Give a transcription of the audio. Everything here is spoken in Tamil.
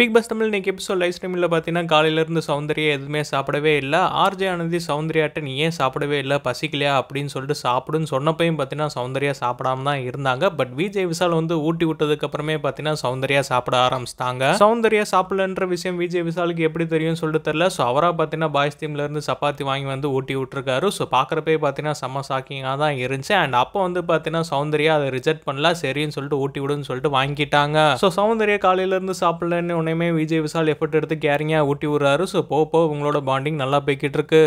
பிக் பாஸ் தமிழ் இன்றைக்கி எபிசோட் லைவ் ஸ்ட்ரீமில் பார்த்தீங்கன்னா காலையிலேருந்து சௌந்தர்யா எதுவுமே சாப்பிடவே இல்லை ஆர்ஜே ஆனந்தி சௌந்தர்யாட்ட நீ ஏன் சாப்பிடவே இல்லை பசிக்கலையா அப்படின்னு சொல்லிட்டு சாப்பிடுன்னு சொன்னப்பையும் பார்த்தீங்கன்னா சௌந்தர்யா சாப்பிடாம தான் இருந்தாங்க பட் விஜய் விசால் வந்து ஊட்டி விட்டதுக்கப்புறமே பார்த்தீங்கன்னா சௌந்தர்யா சாப்பிட ஆரம்பிச்சிட்டாங்க சௌந்தர்யா சாப்பிடலன்ற விஷயம் விஜய் விசாலுக்கு எப்படி தெரியும்னு சொல்லிட்டு தெரில ஸோ அவராக பார்த்தீங்கன்னா பாய்ஸ் தீம்லேருந்து சப்பாத்தி வாங்கி வந்து ஊட்டி விட்டுருக்காரு ஸோ பார்க்குறப்பே பார்த்தீங்கன்னா செம்ம ஷாக்கிங்காக தான் இருந்துச்சு அண்ட் அப்போ வந்து பார்த்தீங்கன்னா சௌந்தர்யா அதை ரிஜெக்ட் பண்ணல சரின்னு சொல்லிட்டு ஊட்டி விடுன்னு சொல்லிட்டு வாங்கிட்டாங்க ஸோ சௌந்தர்யா காலையிலேருந்து சாப்பிடலன்னு உடனேமே விஜய் விசால் எஃபர்ட் எடுத்து கேரிங்காக ஊட்டி விடுறாரு ஸோ போக போக உங்களோட பாண்டிங் நல்லா போய்கிட்டு இருக்கு